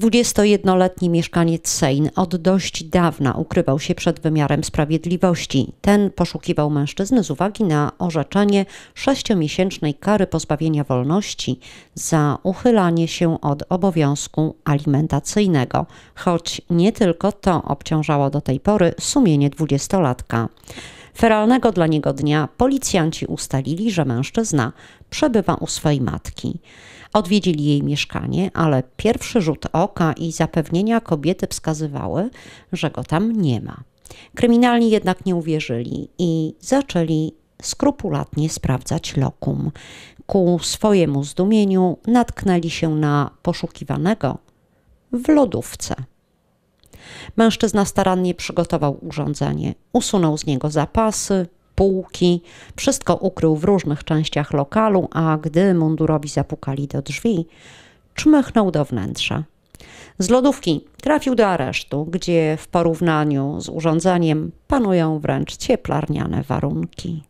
21-letni mieszkaniec Sein od dość dawna ukrywał się przed wymiarem sprawiedliwości. Ten poszukiwał mężczyzny z uwagi na orzeczenie sześciomiesięcznej kary pozbawienia wolności za uchylanie się od obowiązku alimentacyjnego, choć nie tylko to obciążało do tej pory sumienie dwudziestolatka. latka Feralnego dla niego dnia policjanci ustalili, że mężczyzna przebywa u swojej matki. Odwiedzili jej mieszkanie, ale pierwszy rzut oka i zapewnienia kobiety wskazywały, że go tam nie ma. Kryminalni jednak nie uwierzyli i zaczęli skrupulatnie sprawdzać lokum. Ku swojemu zdumieniu natknęli się na poszukiwanego w lodówce. Mężczyzna starannie przygotował urządzenie, usunął z niego zapasy, półki, wszystko ukrył w różnych częściach lokalu, a gdy mundurowi zapukali do drzwi, czmychnął do wnętrza. Z lodówki trafił do aresztu, gdzie w porównaniu z urządzeniem panują wręcz cieplarniane warunki.